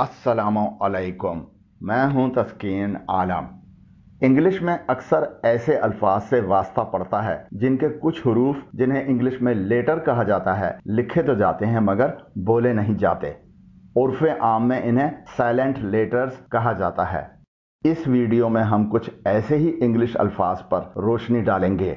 असलकम मैं हूं तस्कीन आलम इंग्लिश में अक्सर ऐसे अल्फाज से वास्ता पड़ता है जिनके कुछ हरूफ जिन्हें इंग्लिश में लेटर कहा जाता है लिखे तो जाते हैं मगर बोले नहीं जाते उर्फ आम में इन्हें साइलेंट लेटर्स कहा जाता है इस वीडियो में हम कुछ ऐसे ही इंग्लिश अल्फाज पर रोशनी डालेंगे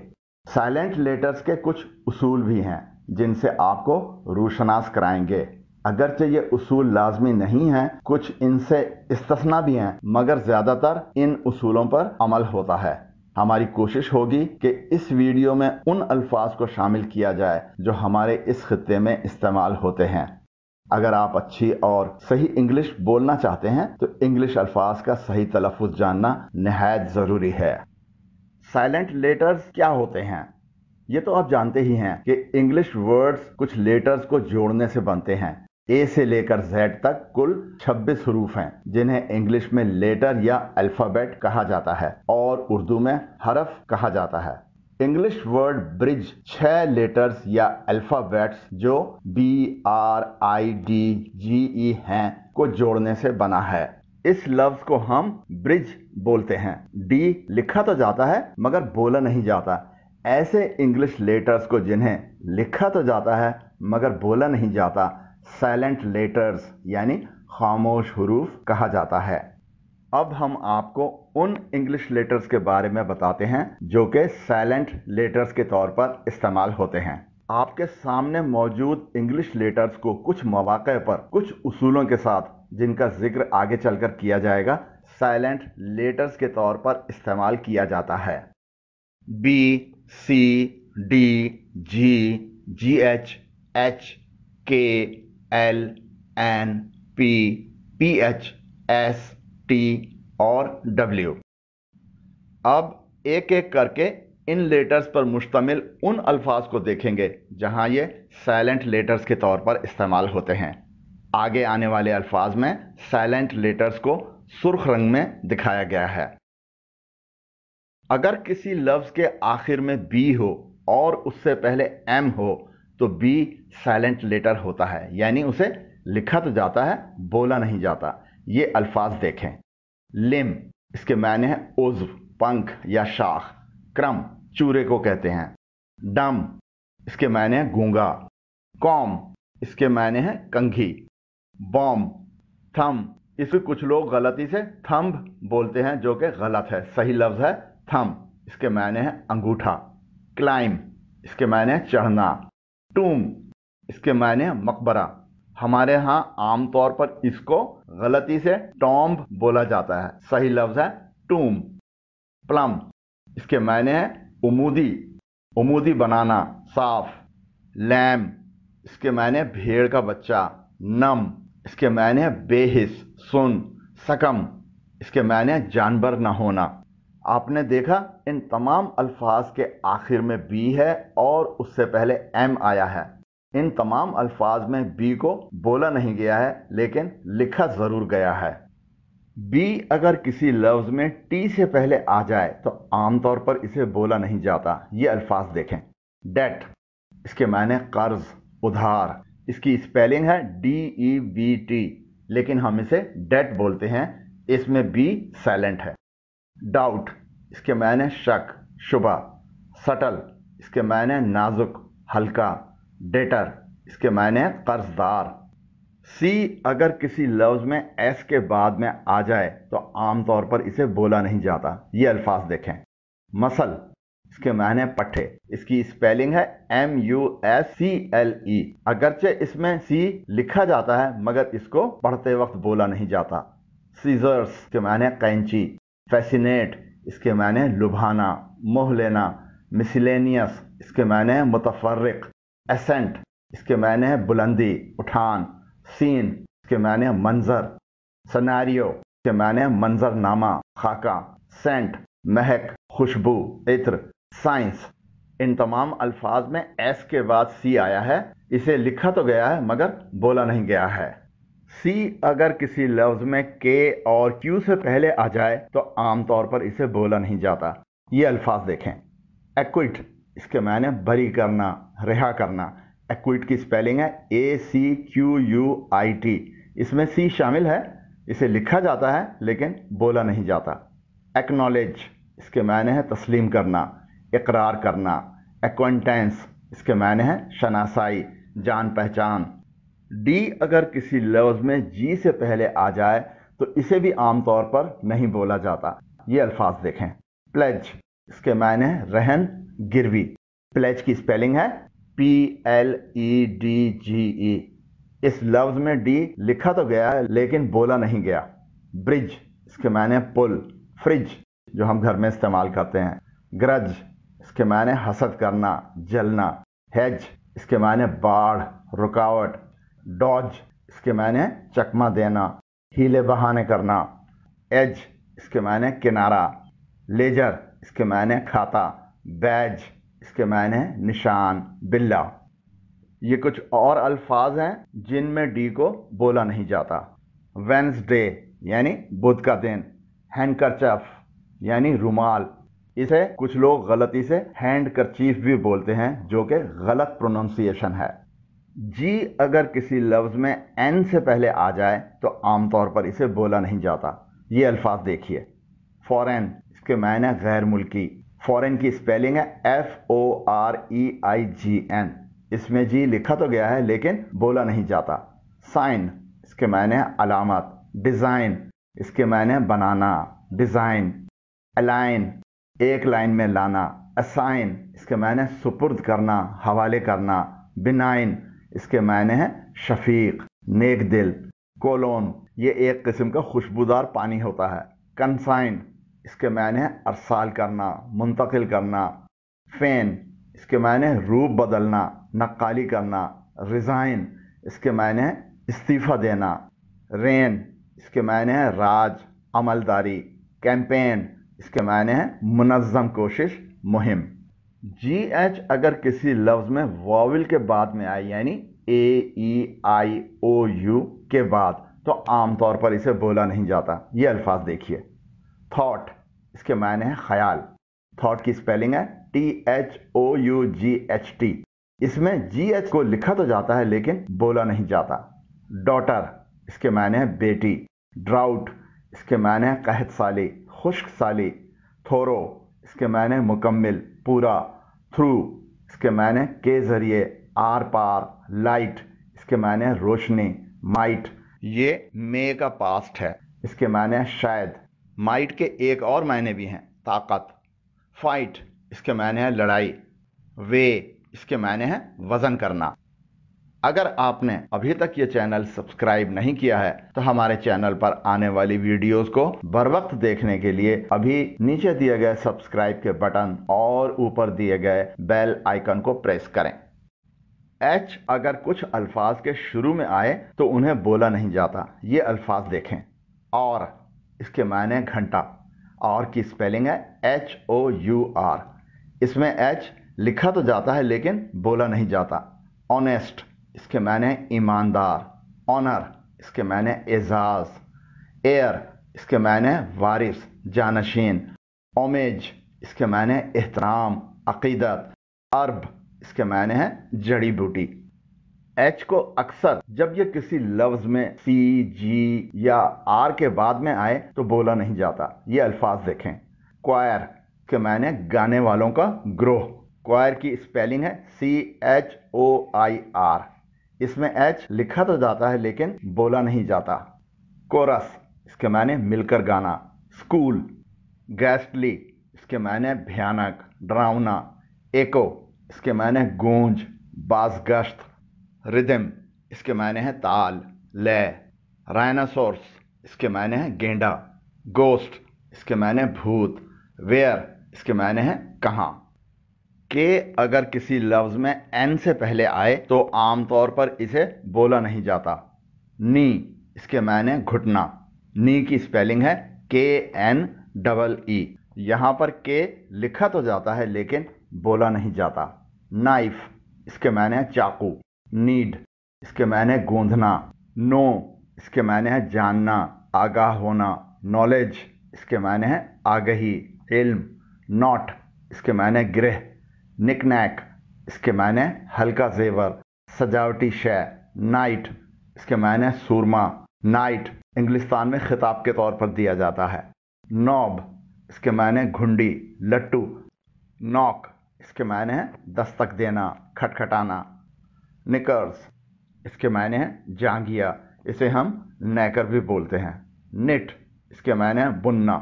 साइलेंट लेटर्स के कुछ उसूल भी हैं जिनसे आपको रोशनास कराएंगे अगरचे ये उसूल लाजमी नहीं है कुछ इनसे इस्तना भी हैं मगर ज़्यादातर इन उसूलों पर अमल होता है हमारी कोशिश होगी कि इस वीडियो में उन अल्फाज को शामिल किया जाए जो हमारे इस खत्े में इस्तेमाल होते हैं अगर आप अच्छी और सही इंग्लिश बोलना चाहते हैं तो इंग्लिश अल्फाज का सही तलफ़ जानना नहायत ज़रूरी है साइलेंट लेटर्स क्या होते हैं ये तो आप जानते ही हैं कि इंग्लिश वर्ड्स कुछ लेटर्स को जोड़ने से बनते हैं ए से लेकर जेड तक कुल 26 हरूफ हैं जिन्हें इंग्लिश में लेटर या अल्फाबेट कहा जाता है और उर्दू में हरफ कहा जाता है इंग्लिश वर्ड ब्रिज छह लेटर्स या अल्फाबेट्स जो B R I D G E हैं को जोड़ने से बना है इस लफ्ज को हम ब्रिज बोलते हैं डी लिखा तो जाता है मगर बोला नहीं जाता ऐसे इंग्लिश लेटर्स को जिन्हें लिखा तो जाता है मगर बोला नहीं जाता साइलेंट लेटर्स यानी खामोश हरूफ कहा जाता है अब हम आपको उन इंग्लिश लेटर्स के बारे में बताते हैं जो कि साइलेंट लेटर्स के तौर पर इस्तेमाल होते हैं आपके सामने मौजूद इंग्लिश लेटर्स को कुछ मौाक़े पर कुछ उसूलों के साथ जिनका जिक्र आगे चलकर किया जाएगा साइलेंट लेटर्स के तौर पर इस्तेमाल किया जाता है B C D G G H H K L N P P H S T और डब्ल्यू अब एक एक करके इन लेटर्स पर मुश्तमिल उन अल्फाज को देखेंगे जहां ये साइलेंट लेटर्स के तौर पर इस्तेमाल होते हैं आगे आने वाले अल्फाज में साइलेंट लेटर्स को सुर्ख रंग में दिखाया गया है अगर किसी लफ्ज़ के आखिर में बी हो और उससे पहले एम हो तो बी साइलेंट लेटर होता है यानी उसे लिखा तो जाता है बोला नहीं जाता ये अल्फाज देखें लिम इसके मायने हैं उज्व पंख या शाख क्रम चूरे को कहते हैं डम इसके मायने हैं गूंगा कॉम इसके मायने हैं कंघी बॉम थम इसे कुछ लोग गलती से थम्ब बोलते हैं जो कि गलत है सही लफ्ज़ है थम इसके मायने हैं अंगूठा क्लाइम इसके मायने हैं चढ़ना टूम इसके मायने मकबरा हमारे यहाँ आमतौर पर इसको गलती से टॉम्ब बोला जाता है सही लफ्ज है टूम प्लम इसके मायने हैं उमूदी उमूदी बनाना साफ लैम इसके मायने भेड़ का बच्चा नम इसके मायने बेहिस सुन सकम इसके मायने जानवर न होना आपने देखा इन तमाम अल्फाज के आखिर में बी है और उससे पहले एम आया है इन तमाम अल्फाज में बी को बोला नहीं गया है लेकिन लिखा ज़रूर गया है बी अगर किसी लफ्ज़ में टी से पहले आ जाए तो आमतौर पर इसे बोला नहीं जाता ये अल्फाज देखें डेट इसके मायने कर्ज उधार इसकी स्पेलिंग है डी ई बी टी लेकिन हम इसे डेट बोलते हैं इसमें बी साइलेंट है डाउट इसके मायने शक शुबा सटल इसके मायने नाजुक हल्का डेटर इसके मायने कर्जदार सी अगर किसी लफ्ज़ में एस के बाद में आ जाए तो आमतौर पर इसे बोला नहीं जाता ये अल्फाज देखें मसल इसके मायने पट्टे इसकी स्पेलिंग है M U S C L E अगरचे इसमें सी लिखा जाता है मगर इसको पढ़ते वक्त बोला नहीं जाता सीजर्स के मायने कैंची फैसिनेट इसके मायने लुभाना मोह लेना मिसलेनियस इसके मायने मुतफरक एसेंट इसके मायने बुलंदी उठान सीन इसके मायने मंजर सनारियो इसके मायने मंजरनामा खाका सेंट महक खुशबू इत्र साइंस इन तमाम अल्फाज में एस के बाद सी आया है इसे लिखा तो गया है मगर बोला नहीं गया है सी अगर किसी लफ्ज में के और क्यू से पहले आ जाए तो आमतौर पर इसे बोला नहीं जाता ये अल्फाज देखें एक्विट इसके मायने बरी करना रिहा करना एक्विट की स्पेलिंग है A C Q U I T इसमें सी शामिल है इसे लिखा जाता है लेकिन बोला नहीं जाता एक्नॉलेज इसके मायने हैं तस्लीम करना इकरार करना एक्वेंटेंस इसके मायने हैं शनासाई जान पहचान डी अगर किसी लफ्ज में जी से पहले आ जाए तो इसे भी आमतौर पर नहीं बोला जाता ये अल्फाज देखें प्लेज इसके मायने रहन गिरवी प्लेज की स्पेलिंग है P L E D G E इस लफ्ज में डी लिखा तो गया है लेकिन बोला नहीं गया ब्रिज इसके मायने पुल फ्रिज जो हम घर में इस्तेमाल करते हैं ग्रज इसके मायने हसद करना जलना हैज इसके मायने बाढ़ रुकावट डॉज इसके मायने चकमा देना हीले बहाने करना एज इसके मायने किनारा लेजर इसके मायने खाता बैज इसके मायने निशान बिल्ला ये कुछ और अल्फाज हैं जिनमें डी को बोला नहीं जाता वेंसडे यानी बुध का दिन हैंडकरचफ यानी रुमाल इसे कुछ लोग गलती से हैंड करचीफ भी बोलते हैं जो कि गलत प्रोनाउंसिएशन है जी अगर किसी लफ्ज़ में एन से पहले आ जाए तो आमतौर पर इसे बोला नहीं जाता ये अल्फाज देखिए फॉरेन इसके मायने गैर मुल्की फॉरेन की स्पेलिंग है F O R E I G N इसमें जी लिखा तो गया है लेकिन बोला नहीं जाता साइन इसके मायने हैं अलामत डिज़ाइन इसके मायने हैं बनाना डिज़ाइन अलाइन एक लाइन में लाना असाइन इसके मायने सुपुर्द करना हवाले करना बिनाइन इसके मायने हैं शफीक नेक दिल कोलोन ये एक किस्म का खुशबूदार पानी होता है कंसाइन इसके मायने हैं अरसाल करना मुंतकिल करना फैन इसके मायने हैं रूप बदलना नक्काली करना रिज़ाइन इसके मायने हैं इस्तीफ़ा देना रेन इसके मायने हैं राज अमलदारी कैंपेन इसके मायने हैं मुनज़म कोशिश मुहिम जी एच अगर किसी लफ्ज में वॉविल के बाद में आए यानी ए ई आई ओ यू के बाद तो आमतौर पर इसे बोला नहीं जाता ये अल्फाज देखिए थॉट इसके मायने हैं ख्याल थॉट की स्पेलिंग है T H O U G H T इसमें जी एच को लिखा तो जाता है लेकिन बोला नहीं जाता डॉटर इसके मायने हैं बेटी ड्राउट इसके मायने हैं कहत साली खुश्क साली थोरो इसके मायने मुकम्मल पूरा थ्रू इसके मायने के जरिए आर पार लाइट इसके मायने रोशनी माइट ये मे का पास्ट है इसके मायने शायद माइट के एक और मायने भी हैं ताकत फाइट इसके मायने हैं लड़ाई वे इसके मायने हैं वज़न करना अगर आपने अभी तक ये चैनल सब्सक्राइब नहीं किया है तो हमारे चैनल पर आने वाली वीडियोस को बर वक्त देखने के लिए अभी नीचे दिए गए सब्सक्राइब के बटन और ऊपर दिए गए बेल आइकन को प्रेस करें एच अगर कुछ अल्फाज के शुरू में आए तो उन्हें बोला नहीं जाता ये अल्फाज देखें और इसके मायने घंटा और की स्पेलिंग है एच ओ यू आर इसमें एच लिखा तो जाता है लेकिन बोला नहीं जाता ऑनेस्ट इसके माने ईमानदार ऑनर इसके माने एजाज एयर इसके माने वारिस जानशीन ओमेज इसके माने एहतराम अकीदत अरब इसके माने हैं जड़ी बूटी एच को अक्सर जब ये किसी लफ्ज में सी जी या आर के बाद में आए तो बोला नहीं जाता ये अल्फाज देखें क्वायर के मायने गाने वालों का ग्रोह क्वायर की स्पेलिंग है C H O I R इसमें एच लिखा तो जाता है लेकिन बोला नहीं जाता कोरस इसके मायने मिलकर गाना स्कूल गैस्टली इसके मायने भयानक डरावना एको इसके मायने गूंज बाजगश्त रिदम इसके मायने हैं ताल लय राइनासोर्स इसके मायने हैं गेंडा गोस्ट इसके मायने भूत वेयर इसके मायने हैं कहाँ के अगर किसी लफ्ज में एन से पहले आए तो आमतौर पर इसे बोला नहीं जाता नी इसके मायने घुटना नी की स्पेलिंग है के एन डबल ई यहां पर के लिखा तो जाता है लेकिन बोला नहीं जाता नाइफ इसके मायने है चाकू नीड इसके मायने है गूंधना नो इसके मायने है जानना आगाह होना नॉलेज इसके मायने है आगही इल्म नॉट इसके मायने गृह निकनैक इसके मायने हल्का जेवर सजावटी शे नाइट इसके मायने सूरमा नाइट इंग्लिस्तान में खिताब के तौर पर दिया जाता है नॉब इसके मायने घुंडी लट्टू नॉक इसके मायने हैं दस्तक देना खटखटाना निकर्स इसके मायने हैं जांगिया इसे हम नैकर भी बोलते हैं निट इसके मायने हैं बुनना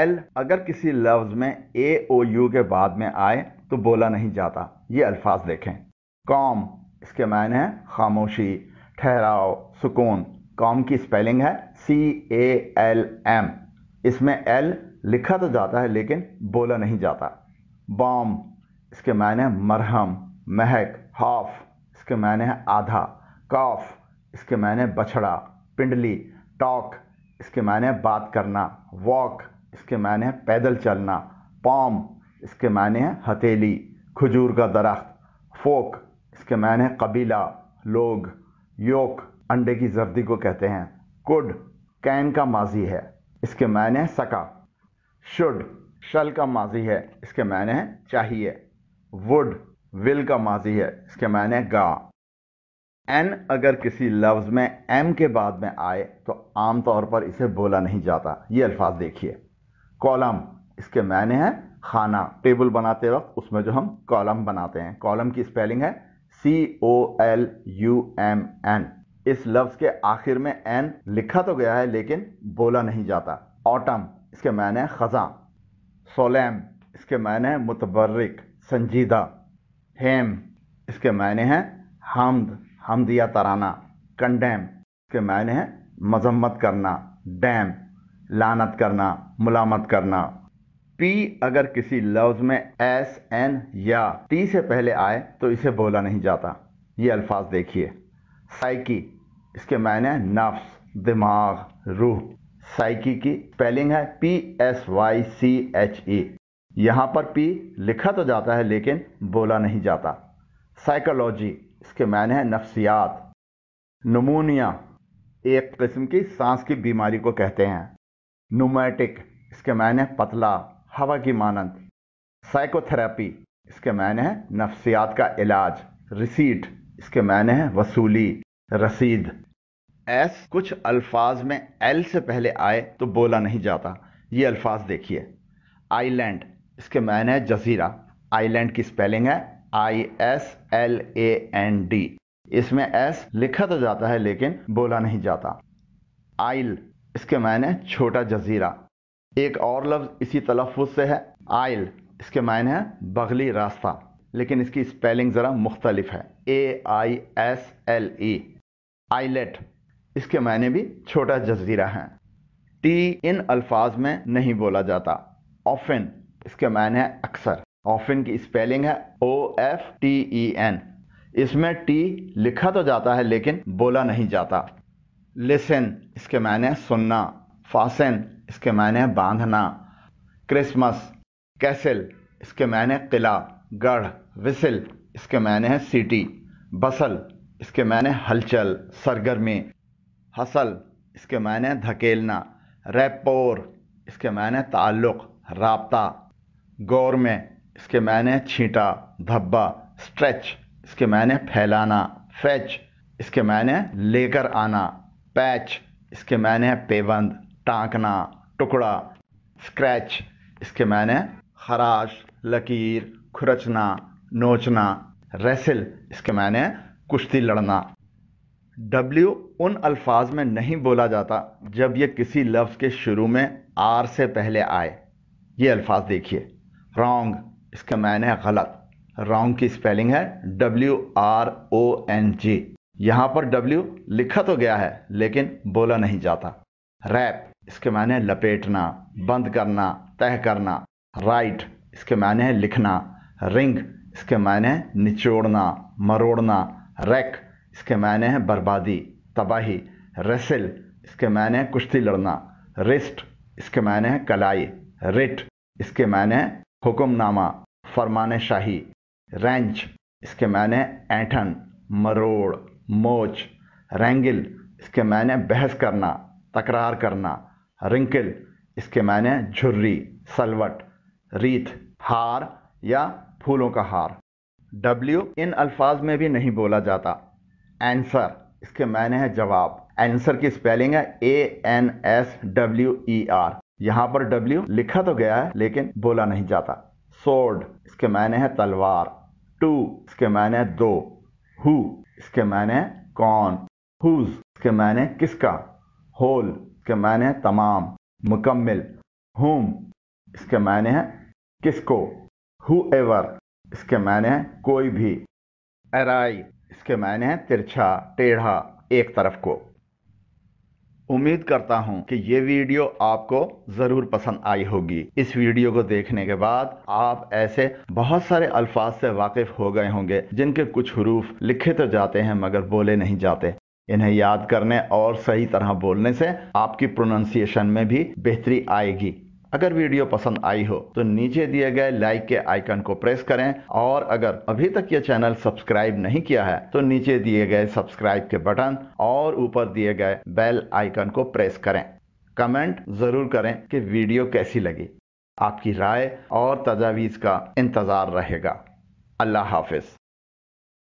एल अगर किसी लफ्ज़ में ए ओ यू के बाद में आए तो बोला नहीं जाता ये अल्फाज देखें कॉम इसके मायने हैं खामोशी ठहराव सुकून कॉम की स्पेलिंग है सी ए एल एम इसमें एल लिखा तो जाता है लेकिन बोला नहीं जाता बॉम इसके मायने हैं मरहम महक हाफ इसके मायने हैं आधा काफ इसके मायने बछड़ा पिंडली टॉक इसके मायने बात करना वॉक इसके मायने पैदल चलना पॉम इसके मायने हैं हथेली खजूर का दरख्त फोक इसके मायने हैं कबीला लोग योक अंडे की जर्दी को कहते हैं कुड कैन का माजी है इसके मायने हैं सका शुड शल का माजी है इसके मायने हैं चाहिए वुड विल का माजी है इसके मायने गा एन अगर किसी लफ्ज़ में एम के बाद में आए तो आमतौर पर इसे बोला नहीं जाता ये अल्फाज देखिए कॉलम इसके मायने हैं खाना टेबल बनाते वक्त उसमें जो हम कॉलम बनाते हैं कॉलम की स्पेलिंग है C O L U M N इस लफ्ज के आखिर में एन लिखा तो गया है लेकिन बोला नहीं जाता ऑटम इसके मायने खजा सोलैम इसके मायने मुतबर्रिक संजीदा हेम इसके मायने हैं हमद हमद या तराना कंडेम इसके मायने हैं मजम्मत करना डैम लानत करना मुलामत करना पी अगर किसी लफ्ज में एस एन या टी से पहले आए तो इसे बोला नहीं जाता ये अल्फाज देखिए साइकी इसके मायने नफ्स दिमाग रूह साइकी की स्पेलिंग है P S Y C H E यहां पर पी लिखा तो जाता है लेकिन बोला नहीं जाता साइकोलॉजी इसके मायने हैं नफ्सियात नमोनिया एक किस्म की सांस की बीमारी को कहते हैं नोमैटिक इसके मायने पतला हवा की मानंद साइकोथेरेपी इसके मायने हैं नफ्सियात का इलाज रिसीट इसके मायने हैं वसूली रसीद एस कुछ अल्फाज में एल से पहले आए तो बोला नहीं जाता ये अल्फाज देखिए आइलैंड इसके मायने हैं जजीरा आइलैंड की स्पेलिंग है I S L A N D इसमें एस लिखा तो जाता है लेकिन बोला नहीं जाता आइल इसके मायने छोटा जजीरा एक और लफ्ज़ इसी तलफ़ से है आयल इसके मायने हैं बगली रास्ता लेकिन इसकी स्पेलिंग ज़रा मुख्तलिफ है A e, I S L E islet इसके मायने भी छोटा जजीरा है टी इन अल्फाज में नहीं बोला जाता ऑफिन इसके मायने हैं अक्सर ऑफिन की स्पेलिंग है O F T E N इसमें टी लिखा तो जाता है लेकिन बोला नहीं जाता लिसन इसके मायने सुनना फासन इसके मायने बांधना क्रिसमस कैसल इसके मायने किला गढ़ विसिल इसके मायने हैं सिटी बसल इसके मायने हलचल सरगर्मी हसल इसके मायने धकेलना रेपोर इसके मायने ताल्लुक रबता गौर में इसके मायने छींटा धब्बा स्ट्रेच इसके मायने फैलाना फैच इसके मायने लेकर आना पैच इसके मायने पेबंद टाँकना टुकड़ा स्क्रैच इसके मायने खराश लकीर खुरचना नोचना रेसिल इसके मायने कुश्ती लड़ना डब्ल्यू उन अल्फाज में नहीं बोला जाता जब ये किसी लफ्ज़ के शुरू में आर से पहले आए ये अल्फाज देखिए रॉन्ग इसके मायने गलत रॉन्ग की स्पेलिंग है W R O N G यहां पर डब्ल्यू लिखा तो गया है लेकिन बोला नहीं जाता रैप इसके मायने हैं लपेटना बंद करना तय करना राइट इसके मायने हैं लिखना रिंग इसके मायने हैं निचोड़ना मरोड़ना रैक इसके मायने हैं बर्बादी तबाही रेसिल इसके मायने हैं कुश्ती लड़ना रिस्ट इसके मायने हैं कलाई रिट इसके मायने हैं हुक्मनामा फरमान शाही रेंच इसके मायने हैं ऐठन मरोड़ मोच रेंगिल इसके मायने बहस करना तकरार करना रिंकल इसके मायने झुर्री सलवट रीत हार या फूलों का हार डब्ल्यू इन अल्फाज में भी नहीं बोला जाता आंसर इसके मायने हैं जवाब आंसर की स्पेलिंग है A N S W E R यहां पर डब्ल्यू लिखा तो गया है लेकिन बोला नहीं जाता सोड इसके मायने हैं तलवार टू इसके मायने हैं दो हु इसके मायने हैं कौन हुज इसके मायने किसका होल इसके मायने हैं तमाम मुकम्मल होम इसके मायने हैं किसको हु एवर इसके मायने हैं कोई भी एराई इसके मायने हैं तिरछा टेढ़ा एक तरफ को उम्मीद करता हूं कि ये वीडियो आपको ज़रूर पसंद आई होगी इस वीडियो को देखने के बाद आप ऐसे बहुत सारे अल्फाज से वाकिफ़ हो गए होंगे जिनके कुछ हरूफ लिखे तो जाते हैं मगर बोले नहीं जाते इन्हें याद करने और सही तरह बोलने से आपकी प्रोनाउंसिएशन में भी बेहतरी आएगी अगर वीडियो पसंद आई हो तो नीचे दिए गए लाइक के आइकन को प्रेस करें और अगर अभी तक ये चैनल सब्सक्राइब नहीं किया है तो नीचे दिए गए सब्सक्राइब के बटन और ऊपर दिए गए बेल आइकन को प्रेस करें कमेंट जरूर करें कि वीडियो कैसी लगी आपकी राय और तजावीज़ का इंतज़ार रहेगा अल्लाह हाफिज़